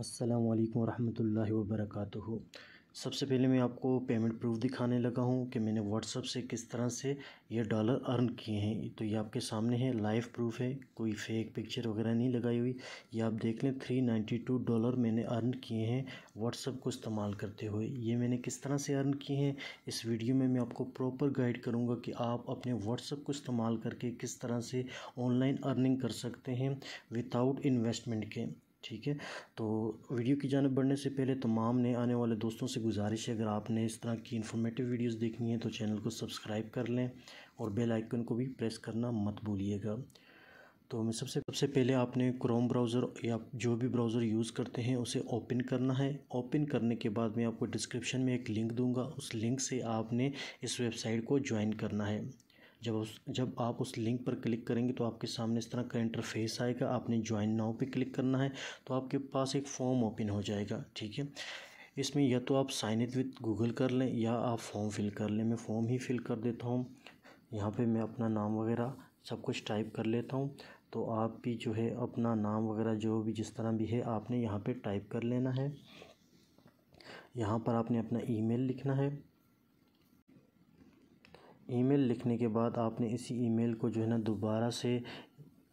असलकम वरहमल वर्क सबसे पहले मैं आपको पेमेंट प्रूफ दिखाने लगा हूँ कि मैंने व्हाट्सअप से किस तरह से ये डॉलर अर्न किए हैं तो ये आपके सामने है लाइव प्रूफ है कोई फेक पिक्चर वगैरह नहीं लगाई हुई ये आप देख लें थ्री नाइन्टी टू डॉलर मैंने अर्न किए हैं व्हाट्सअप को इस्तेमाल करते हुए ये मैंने किस तरह से अर्न किए हैं इस वीडियो में मैं आपको प्रॉपर गाइड करूँगा कि आप अपने व्हाट्सअप को इस्तेमाल करके किस तरह से ऑनलाइन अर्निंग कर सकते हैं विदाउट इन्वेस्टमेंट के ठीक है तो वीडियो की जानब बढ़ने से पहले तमाम नए आने वाले दोस्तों से गुजारिश है अगर आपने इस तरह की इन्फॉर्मेटिव वीडियोस देखनी है तो चैनल को सब्सक्राइब कर लें और बेल आइकन को भी प्रेस करना मत भूलिएगा तो मैं सबसे सबसे पहले आपने क्रोम ब्राउज़र या जो भी ब्राउज़र यूज़ करते हैं उसे ओपन करना है ओपन करने के बाद मैं आपको डिस्क्रिप्शन में एक लिंक दूंगा उस लिंक से आपने इस वेबसाइट को ज्वाइन करना है जब उस जब आप उस लिंक पर क्लिक करेंगे तो आपके सामने इस तरह का इंटरफेस आएगा आपने ज्वाइन नाउ पे क्लिक करना है तो आपके पास एक फॉर्म ओपन हो जाएगा ठीक है इसमें या तो आप साइन इन विद गूगल कर लें या आप फॉर्म फिल कर लें मैं फॉर्म ही फिल कर देता हूँ यहाँ पे मैं अपना नाम वगैरह सब कुछ टाइप कर लेता हूँ तो आप भी जो है अपना नाम वगैरह जो भी जिस तरह भी है आपने यहाँ पर टाइप कर लेना है यहाँ पर आपने अपना ईमेल लिखना है ईमेल लिखने के बाद आपने इसी ईमेल को जो है ना दोबारा से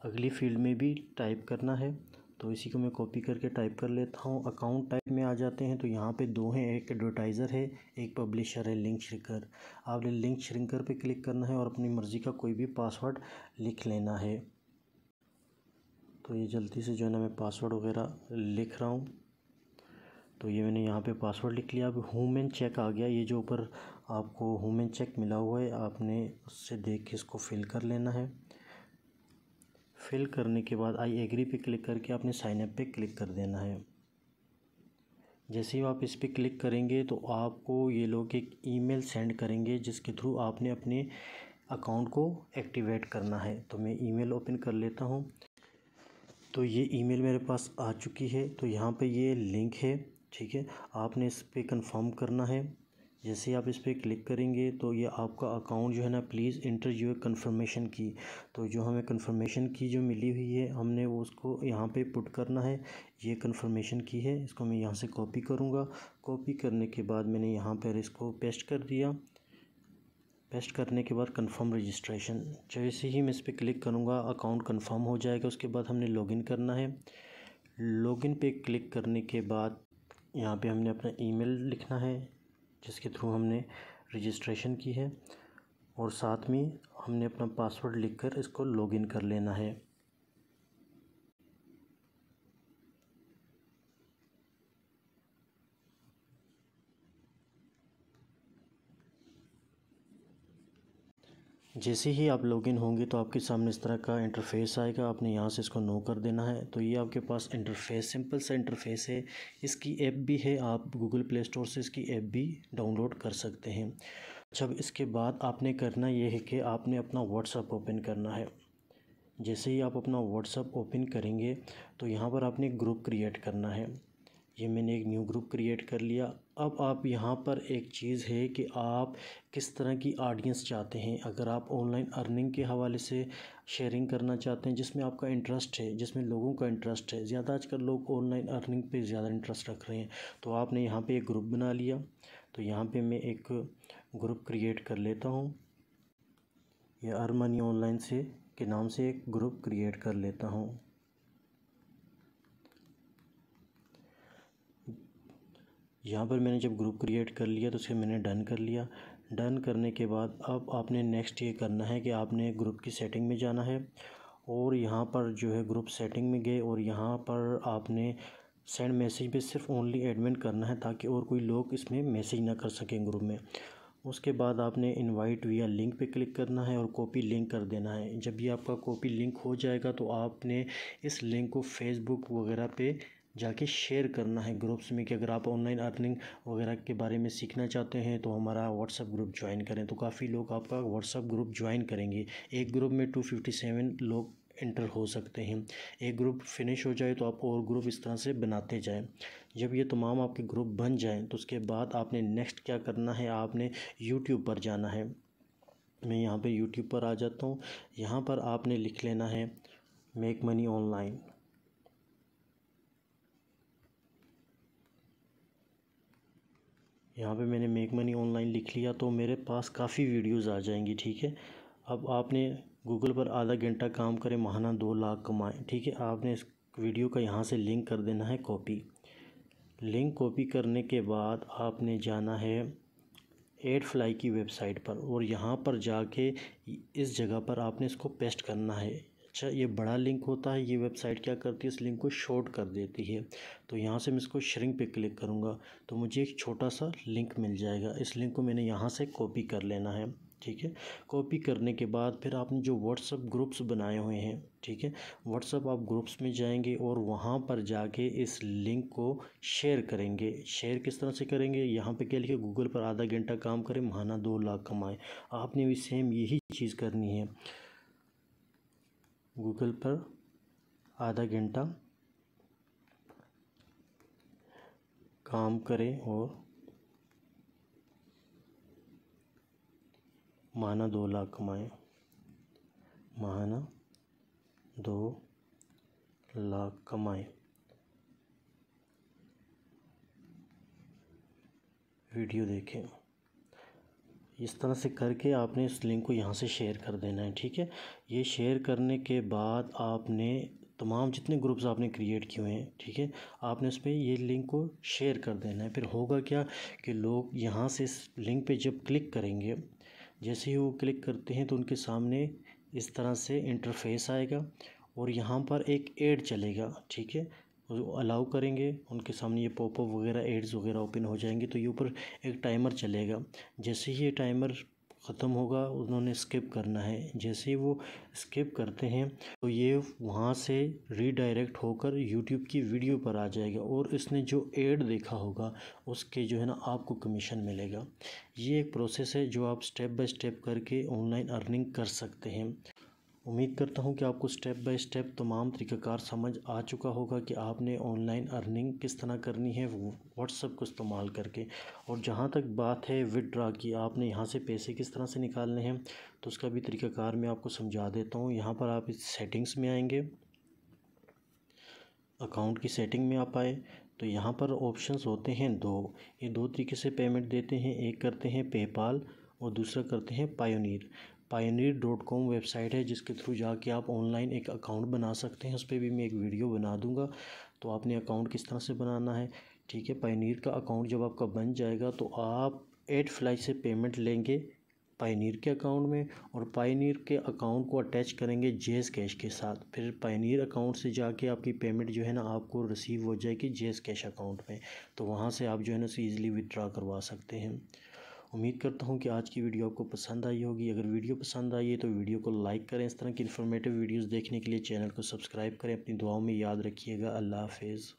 अगली फील्ड में भी टाइप करना है तो इसी को मैं कॉपी करके टाइप कर लेता हूँ अकाउंट टाइप में आ जाते हैं तो यहाँ पे दो हैं एक एडवर्टाइज़र है एक पब्लिशर है लिंक श्रिंकर आपने लिंक श्रिंकर पे क्लिक करना है और अपनी मर्ज़ी का कोई भी पासवर्ड लिख लेना है तो ये जल्दी से जो है ना मैं पासवर्ड वगैरह लिख रहा हूँ तो ये मैंने यहाँ पे पासवर्ड लिख लिया अब होम चेक आ गया ये जो ऊपर आपको होम चेक मिला हुआ है आपने उससे देख के इसको फिल कर लेना है फिल करने के बाद आई एग्री पे क्लिक करके आपने साइनअप पे क्लिक कर देना है जैसे ही आप इस पर क्लिक करेंगे तो आपको ये लोग एक ईमेल सेंड करेंगे जिसके थ्रू आपने अपने अकाउंट को एक्टिवेट करना है तो मैं ईमेल ओपन कर लेता हूँ तो ये ईमेल मेरे पास आ चुकी है तो यहाँ पे ये लिंक है ठीक है आपने इस पर कन्फर्म करना है जैसे आप इस पर क्लिक करेंगे तो ये आपका अकाउंट जो है ना प्लीज़ इंटर यूर कन्फर्मेशन की तो जो हमें कन्फर्मेशन की जो मिली हुई है हमने वो उसको यहाँ पे पुट करना है ये कन्फर्मेशन की है इसको मैं यहाँ से कॉपी करूँगा कॉपी करने के बाद मैंने यहाँ पर इसको पेस्ट कर दिया पेस्ट करने के बाद कंफर्म रजिस्ट्रेशन जैसे ही मैं इस पर क्लिक करूँगा अकाउंट कन्फर्म हो जाएगा उसके बाद हमने लॉगिन करना है लॉगिन पे क्लिक करने के बाद यहाँ पे हमने अपना ईमेल लिखना है जिसके थ्रू हमने रजिस्ट्रेशन की है और साथ में हमने अपना पासवर्ड लिखकर इसको लॉगिन कर लेना है जैसे ही आप लॉगिन होंगे तो आपके सामने इस तरह का इंटरफेस आएगा आपने यहाँ से इसको नो कर देना है तो ये आपके पास इंटरफेस सिंपल सा इंटरफेस है इसकी ऐप भी है आप गूगल प्ले स्टोर से इसकी ऐप भी डाउनलोड कर सकते हैं जब अच्छा, इसके बाद आपने करना ये है कि आपने अपना व्हाट्सअप ओपन करना है जैसे ही आप अपना व्हाट्सअप ओपन करेंगे तो यहाँ पर आपने ग्रुप क्रिएट करना है ये मैंने एक न्यू ग्रुप क्रिएट कर लिया अब आप यहाँ पर एक चीज़ है कि आप किस तरह की ऑडियंस चाहते हैं अगर आप ऑनलाइन अर्निंग के हवाले से शेयरिंग करना चाहते हैं जिसमें आपका इंटरेस्ट है जिसमें लोगों का इंटरेस्ट है ज़्यादा आजकल लोग ऑनलाइन अर्निंग पे ज़्यादा इंटरेस्ट रख रहे हैं तो आपने यहाँ पे एक ग्रुप बना लिया तो यहाँ पर मैं एक ग्रुप क्रिएट कर लेता हूँ या मनी ऑनलाइन से के नाम से एक ग्रुप क्रिएट कर लेता हूँ यहाँ पर मैंने जब ग्रुप क्रिएट कर लिया तो उसे मैंने डन कर लिया डन करने के बाद अब आपने नेक्स्ट ये करना है कि आपने ग्रुप की सेटिंग में जाना है और यहाँ पर जो है ग्रुप सेटिंग में गए और यहाँ पर आपने सेंड मैसेज पे सिर्फ ओनली एडमिन करना है ताकि और कोई लोग इसमें मैसेज ना कर सकें ग्रुप में उसके बाद आपने इनवाइट विया लिंक पे क्लिक करना है और कॉपी लिंक कर देना है जब भी आपका कॉपी लिंक हो जाएगा तो आपने इस लिंक को फेसबुक वगैरह पे जाके शेयर करना है ग्रुप्स में कि अगर आप ऑनलाइन अर्निंग वगैरह के बारे में सीखना चाहते हैं तो हमारा व्हाट्सअप ग्रुप ज्वाइन करें तो काफ़ी लोग आपका व्हाट्सअप ग्रुप ज्वाइन करेंगे एक ग्रुप में टू फिफ्टी सेवन लोग इंटर हो सकते हैं एक ग्रुप फिनिश हो जाए तो आप और ग्रुप इस तरह से बनाते जाएं जब ये तमाम आपके ग्रुप बन जाएं तो उसके बाद आपने नेक्स्ट क्या करना है आपने यूट्यूब पर जाना है मैं यहाँ पे यूट्यूब पर आ जाता हूँ यहाँ पर आपने लिख लेना है मेक मनी ऑनलाइन यहाँ पे मैंने मेक मनी ऑनलाइन लिख लिया तो मेरे पास काफ़ी वीडियोस आ जाएंगी ठीक है अब आपने गूगल पर आधा घंटा काम करें महाना दो लाख कमाएं ठीक है आपने इस वीडियो का यहाँ से लिंक कर देना है कॉपी लिंक कॉपी करने के बाद आपने जाना है एड फ्लाई की वेबसाइट पर और यहाँ पर जाके इस जगह पर आपने इसको पेस्ट करना है अच्छा ये बड़ा लिंक होता है ये वेबसाइट क्या करती है इस लिंक को शॉर्ट कर देती है तो यहाँ से मैं इसको श्रिंक पे क्लिक करूँगा तो मुझे एक छोटा सा लिंक मिल जाएगा इस लिंक को मैंने यहाँ से कॉपी कर लेना है ठीक है कॉपी करने के बाद फिर आपने जो व्हाट्सअप ग्रुप्स बनाए हुए हैं ठीक है व्हाट्सअप आप ग्रुप्स में जाएंगे और वहाँ पर जाके इस लिंक को शेयर करेंगे शेयर किस तरह से करेंगे यहाँ पे क्या लिखे गूगल पर आधा घंटा काम करें महाना दो लाख कमाएं आपने भी सेम यही चीज़ करनी है गूगल पर आधा घंटा काम करें और माना दो लाख कमाएं माना दो लाख कमाएं वीडियो देखें इस तरह से करके आपने इस लिंक को यहाँ से शेयर कर देना है ठीक है ये शेयर करने के बाद आपने तमाम जितने ग्रुप्स आपने क्रिएट किए हैं ठीक है आपने उस पर ये लिंक को शेयर कर देना है फिर होगा क्या कि लोग यहाँ से इस लिंक पे जब क्लिक करेंगे जैसे ही वो क्लिक करते हैं तो उनके सामने इस तरह से इंटरफेस आएगा और यहाँ पर एक एड चलेगा ठीक है अलाउ करेंगे उनके सामने ये पॉपअप वगैरह एड्स वगैरह ओपन हो जाएंगे तो ये ऊपर एक टाइमर चलेगा जैसे ही ये टाइमर ख़त्म होगा उन्होंने स्किप करना है जैसे ही वो स्किप करते हैं तो ये वहाँ से रीडायरेक्ट होकर यूट्यूब की वीडियो पर आ जाएगा और इसने जो एड देखा होगा उसके जो है ना आपको कमीशन मिलेगा ये एक प्रोसेस है जो आप स्टेप बाय स्टेप करके ऑनलाइन अर्निंग कर सकते हैं उम्मीद करता हूँ कि आपको स्टेप बाय स्टेप तमाम तरीक़ाकार समझ आ चुका होगा कि आपने ऑनलाइन अर्निंग किस तरह करनी है व्हाट्सअप को इस्तेमाल करके और जहाँ तक बात है विदड्रा की आपने यहाँ से पैसे किस तरह से निकालने हैं तो उसका भी तरीक़ाकार मैं आपको समझा देता हूँ यहाँ पर आप इस सेटिंग्स में आएंगे अकाउंट की सेटिंग में आप आए तो यहाँ पर ऑप्शन होते हैं दो ये दो तरीके से पेमेंट देते हैं एक करते हैं पेपाल और दूसरा करते हैं pioneer pioneer dot com website है जिसके थ्रू जाके आप ऑनलाइन एक अकाउंट बना सकते हैं उस पर भी मैं एक वीडियो बना दूंगा तो आपने अकाउंट किस तरह से बनाना है ठीक है पायनीर का अकाउंट जब आपका बन जाएगा तो आप एट फ्लाई से पेमेंट लेंगे पायनीर के अकाउंट में और पायनीर के अकाउंट को अटैच करेंगे जेस कैश के साथ फिर पायनीर अकाउंट से जाके आपकी पेमेंट जो है ना आपको रिसीव हो जाएगी जेस कैश अकाउंट में तो वहाँ से आप जो है ना इसे ईज़िली विदड्रा करवा सकते हैं उम्मीद करता हूँ कि आज की वीडियो आपको पसंद आई होगी अगर वीडियो पसंद आई है तो वीडियो को लाइक करें इस तरह की इन्फॉर्मेटिव वीडियोज़ देखने के लिए चैनल को सब्सक्राइब करें अपनी दुआओं में याद रखिएगा अल्लाह हाफिज़